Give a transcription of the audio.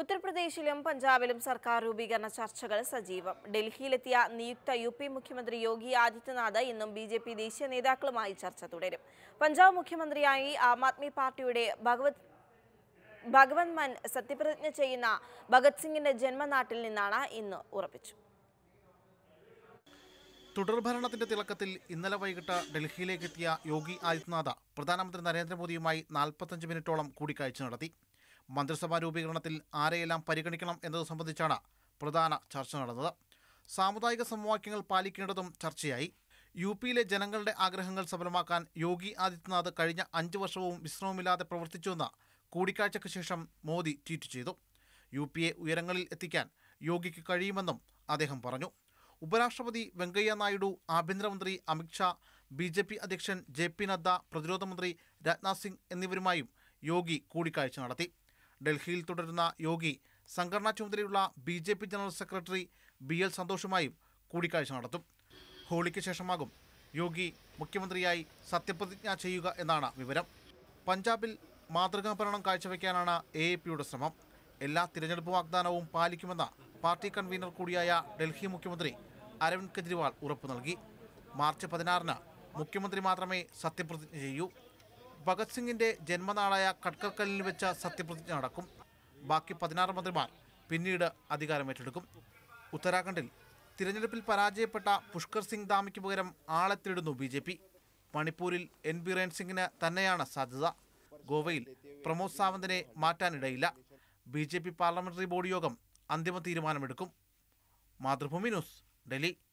ഉത്തർപ്രദേശിലും പഞ്ചാബിലും സർക്കാർ രൂപീകരണ ചർച്ചകൾ സജീവം ഡൽഹിയിലെത്തിയ നിയുക്ത യു പി മുഖ്യമന്ത്രി യോഗി ആദിത്യനാഥ് ഇന്നും ബി ജെ പി ദേശീയ നേതാക്കളുമായി ചർച്ച തുടരും പഞ്ചാബ് മുഖ്യമന്ത്രിയായി ആം ആദ്മി പാർട്ടിയുടെ ഭഗവത് ഭഗവന്ത് മൻ സത്യപ്രതിജ്ഞ ചെയ്യുന്ന ഭഗത് സിംഗിന്റെ ജന്മനാട്ടിൽ നിന്നാണ് ഇന്ന് ഉറപ്പിച്ചു തുടർഭരണത്തിന്റെ തിളക്കത്തിൽ ഇന്നലെ വൈകിട്ട് ഡൽഹിയിലേക്കെത്തിയ യോഗി ആദിത്യനാഥ് പ്രധാനമന്ത്രി നരേന്ദ്രമോദിയുമായി നാൽപ്പത്തഞ്ച് മിനിറ്റോളം കൂടിക്കാഴ്ച നടത്തി മന്ത്രിസഭാ രൂപീകരണത്തിൽ ആരെയെല്ലാം പരിഗണിക്കണം എന്നത് സംബന്ധിച്ചാണ് പ്രധാന ചർച്ച നടന്നത് സാമുദായിക സമവാക്യങ്ങൾ പാലിക്കേണ്ടതും ചർച്ചയായി യു പിയിലെ ജനങ്ങളുടെ ആഗ്രഹങ്ങൾ സഫലമാക്കാൻ യോഗി ആദിത്യനാഥ് കഴിഞ്ഞ അഞ്ച് വർഷവും വിശ്രമമില്ലാതെ പ്രവർത്തിച്ചുവെന്ന് കൂടിക്കാഴ്ചയ്ക്ക് ശേഷം മോദി ട്വീറ്റ് ചെയ്തു യു എ ഉയരങ്ങളിൽ എത്തിക്കാൻ യോഗിക്ക് കഴിയുമെന്നും അദ്ദേഹം പറഞ്ഞു ഉപരാഷ്ട്രപതി വെങ്കയ്യ നായിഡു ആഭ്യന്തരമന്ത്രി അമിത്ഷാ ബി ജെ പി അധ്യക്ഷൻ ജെ പി നദ്ദ പ്രതിരോധ മന്ത്രി രാജ്നാഥ് സിംഗ് എന്നിവരുമായും യോഗി കൂടിക്കാഴ്ച നടത്തി ഡൽഹിയിൽ തുടരുന്ന യോഗി സംഘടനാ ചുമതലയുള്ള B J P general secretary B L സന്തോഷുമായും കൂടിക്കാഴ്ച നടത്തും ഹോളിക്ക് ശേഷമാകും യോഗി മുഖ്യമന്ത്രിയായി സത്യപ്രതിജ്ഞ ചെയ്യുക എന്നാണ് വിവരം പഞ്ചാബിൽ മാതൃകാ ഭരണം കാഴ്ചവെക്കാനാണ് എ എ പിയുടെ ശ്രമം എല്ലാ തിരഞ്ഞെടുപ്പ് വാഗ്ദാനവും പാലിക്കുമെന്ന പാർട്ടി കൺവീനർ കൂടിയായ ഡൽഹി മുഖ്യമന്ത്രി അരവിന്ദ് കെജ്രിവാൾ ഉറപ്പു നൽകി മാർച്ച് പതിനാറിന് മുഖ്യമന്ത്രി മാത്രമേ സത്യപ്രതിജ്ഞ ചെയ്യൂ ഭഗത് സിംഗിന്റെ ജന്മനാളായ കട്കർക്കലിൽ വെച്ച സത്യപ്രതിജ്ഞ നടക്കും ബാക്കി പതിനാറ് മന്ത്രിമാർ പിന്നീട് അധികാരമേറ്റെടുക്കും ഉത്തരാഖണ്ഡിൽ തിരഞ്ഞെടുപ്പിൽ പരാജയപ്പെട്ട പുഷ്കർ സിംഗ് ധാമിക്ക് പകരം ആളെ തേടുന്നു ബി ജെ പി മണിപ്പൂരിൽ എൻ റേൻ സിംഗിന് തന്നെയാണ് സാധ്യത ഗോവയിൽ പ്രമോദ് സാവന്തിനെ മാറ്റാനിടയില്ല B J P parliamentary board യോഗം അന്തിമ തീരുമാനമെടുക്കും മാതൃഭൂമി ന്യൂസ് ഡൽഹി